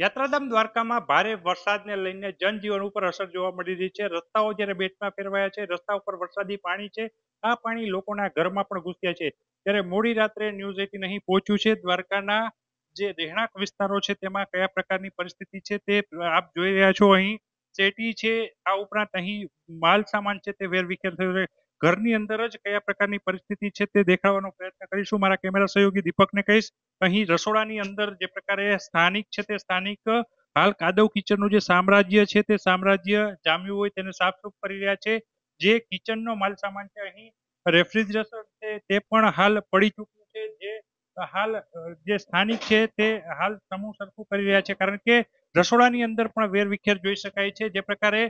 યાત્રાધામ દ્વારકામાં ભારે વરસાદને લઈને જનજીવન ઉપર અસર જોવા મળી રહી છે રસ્તાઓ જ્યારે બેટમાં ફેરવાયા છે રસ્તા ઉપર વરસાદી પાણી છે આ પાણી લોકોના ઘરમાં પણ ઘૂસ્યા છે ત્યારે મોડી રાત્રે ન્યૂઝ એટીન અહીં પહોંચ્યું છે દ્વારકાના જે રહેણાંક વિસ્તારો છે તેમાં કયા પ્રકારની પરિસ્થિતિ છે તે આપ જોઈ રહ્યા છો અહીં શેટી છે આ ઉપરાંત અહીં માલ સામાન છે તે વેરવિખેર થયો છે ઘરની અંદર જ કયા પ્રકારની પરિસ્થિતિ છે તે દેખાડવાનો પ્રયત્ન કરીશું મારા કેમેરા સહયોગી દીપકને કહીશ અહીં રસોડાની અંદર જે પ્રકારે સ્થાનિક છે તે સ્થાનિક હાલ કાદવ કિચનનું જે સામ્રાજ્ય છે તે સામ્રાજ્ય જામ્યું હોય તેને સાફસૂફ કરી રહ્યા છે જે કિચનનો માલ સામાન છે અહીં રેફ્રિજરેટર છે તે પણ હાલ પડી ચૂક્યું છે જે હાલ જે સ્થાનિક છે તે હાલ સમૂહ સરખું કરી રહ્યા છે કારણ કે રસોડાની અંદર પણ વેરવિખેર જોઈ શકાય છે જે પ્રકારે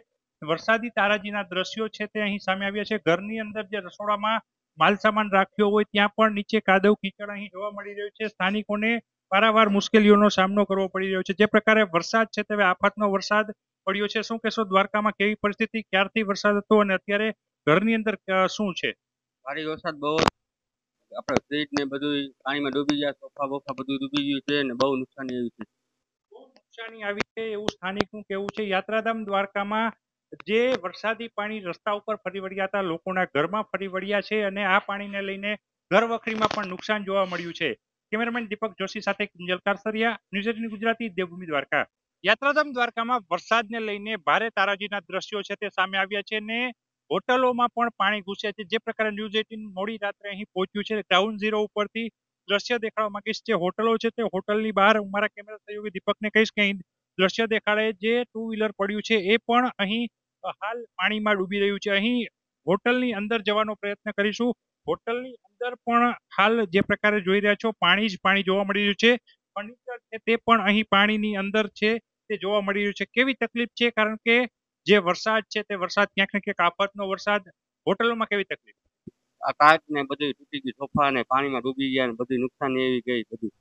વરસાદી તારાજીના દ્રશ્યો છે તે અહીં સામે આવ્યા છે ઘરની અંદર જે રસોડામાં માલ સામાન રાખ્યો હોય ત્યાં પણ નીચે કાદવ કીચડ અહીં જોવા મળી રહ્યું છે સ્થાનિકોને વારાવાર મુશ્કેલીઓનો સામનો કરવો પડી રહ્યો છે જે પ્રકારે વરસાદ છે તે આફતનો વરસાદ પડ્યો છે શું કહેશો દ્વારકામાં કેવી પરિસ્થિતિ ક્યારથી વરસાદ હતો અને અત્યારે ઘરની અંદર શું છે ભારે વરસાદ બહુ આપણે ફ્રીજ ને બધું પાણીમાં ડૂબી ગયા સોફા બોફા બધું ડૂબી ગયું છે અને બહુ નુકસાન એવી છે નુકસાની આવી છે એવું સ્થાનિકનું કહેવું છે યાત્રાધામ દ્વારકામાં જે વરસાદી પાણી રસ્તા ઉપર ફરી વળ્યા હતા લોકોના ઘરમાં ફરી વળ્યા છે અને આ પાણીને લઈને ઘરવખરીમાં પણ નુકસાન જોવા મળ્યું છે કેમેરામેન દીપક જોશી સાથે કિંજલ કારસરિયા ન્યૂઝ ગુજરાતી દેવભૂમિ દ્વારકા યાત્રાધામ દ્વારકામાં વરસાદને લઈને ભારે તારાજીના દ્રશ્યો છે તે સામે આવ્યા છે ને હોટલોમાં પણ પાણી ઘૂસ્યા છે જે પ્રકારે ન્યૂઝ એટીન મોડી રાત્રે અહીં પહોંચ્યું છે ગ્રાઉન્ડ ઝીરો ઉપરથી દ્રશ્ય દેખાડવા માંગીશ જે હોટલો છે તે હોટલની બહાર હું મારા કેમેરા સહયોગી દીપકને કહીશ કે અહીં દ્રશ્ય દેખાડે જે ટુ વ્હીલર પડ્યું છે એ પણ અહીં હાલ પાણીમાં ડૂબી રહ્યું છે અહીં હોટલની અંદર જવાનો પ્રયત્ન કરીશું હોટલની અંદર પણ હાલ જે પ્રકારે જોઈ રહ્યા છો પાણી જ પાણી જોવા મળી રહ્યું છે ફર્નિચર છે તે પણ અહીં પાણીની અંદર છે તે જોવા મળી રહ્યું છે કેવી તકલીફ છે કારણ કે જે વરસાદ છે તે વરસાદ ક્યાંક ને ક્યાંક આફતનો વરસાદ હોટલોમાં કેવી તકલીફ આ કાચ ને બધું તૂટી ગયું સોફા ને પાણીમાં ડૂબી ગયા ને બધું નુકસાની આવી ગઈ બધું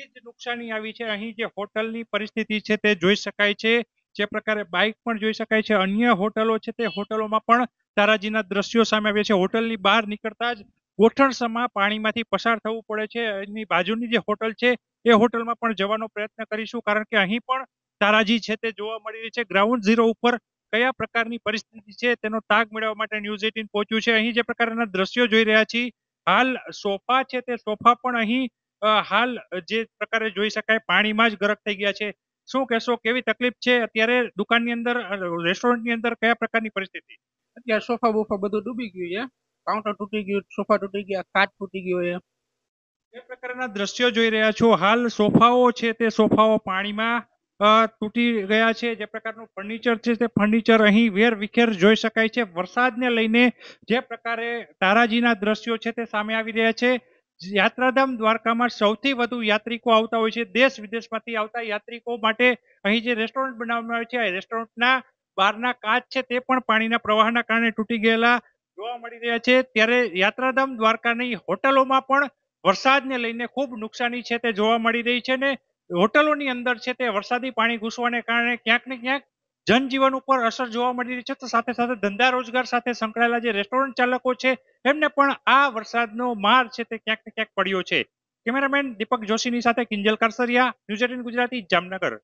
જ નુકસાની આવી છે અહીં જે હોટલ ની પરિસ્થિતિ છે તે જોઈ શકાય છે જે પ્રકારે બાઇક પણ જોઈ શકાય છે અન્ય હોટલો છે તે હોટલોમાં પણ તારાજીના દ્રશ્યો સામે આવ્યા છે હોટલની બહાર નીકળતા જ ગોઠણસમાં પાણીમાંથી પસાર થવું પડે છે એની બાજુની જે હોટલ છે એ હોટલમાં પણ જવાનો પ્રયત્ન કરીશું કારણ કે અહીં પણ તારાજી છે તે જોવા મળી રહી છે ગ્રાઉન્ડ ઝીરો ઉપર કયા પ્રકારની પરિસ્થિતિ છે તેનો તાગ મેળવવા માટે ન્યૂઝ એટીન પહોંચ્યું છે અહીં જે પ્રકારના દ્રશ્યો જોઈ રહ્યા છીએ હાલ સોફા છે તે સોફા પણ અહીં હાલ જે પ્રકારે જોઈ શકાય પાણીમાં જ ગરક થઈ ગયા છે શું કહેશો કેવી તકલીફ છે અત્યારે દુકાનની અંદર રેસ્ટોરન્ટની અંદર કયા પ્રકારની પરિસ્થિતિ અત્યારે સોફા બોફા બધું ડૂબી ગયું છે કાઉન્ટર તૂટી ગયું સોફા તૂટી ગયા કાચ તૂટી ગયો છે જે પ્રકારના દ્રશ્યો જોઈ રહ્યા છો હાલ સોફાઓ છે તે સોફાઓ પાણીમાં તૂટી ગયા છે જે પ્રકારનું ફર્નિચર છે તે ફર્નિચર અહીં વેર વિખેર જોઈ શકાય છે વરસાદને લઈને જે પ્રકારે તારાજીના દ્રશ્યો છે તે સામે આવી રહ્યા છે યાત્રાધામ દ્વારકામાં સૌથી વધુ યાત્રિકો આવતા હોય છે દેશ વિદેશમાંથી આવતા યાત્રિકો માટે અહીં જે રેસ્ટોરન્ટ બનાવવામાં આવે છે આ રેસ્ટોરન્ટના બહારના કાચ છે તે પણ પાણીના પ્રવાહના કારણે તૂટી ગયેલા જોવા મળી રહ્યા છે ત્યારે યાત્રાધામ દ્વારકાની હોટલોમાં પણ વરસાદને લઈને ખૂબ નુકસાની છે તે જોવા મળી રહી છે ને હોટલોની અંદર છે તે વરસાદી પાણી ઘૂસવાને કારણે ક્યાંક ને ક્યાંક જનજીવન ઉપર અસર જોવા મળી રહી છે તો સાથે સાથે ધંધા રોજગાર સાથે સંકળાયેલા જે રેસ્ટોરન્ટ ચાલકો છે એમને પણ આ વરસાદનો માર છે તે ક્યાંક ને ક્યાંક પડ્યો છે કેમેરામેન દીપક જોશીની સાથે કિંજલ કારસરિયા ન્યૂઝ એટીન ગુજરાતી જામનગર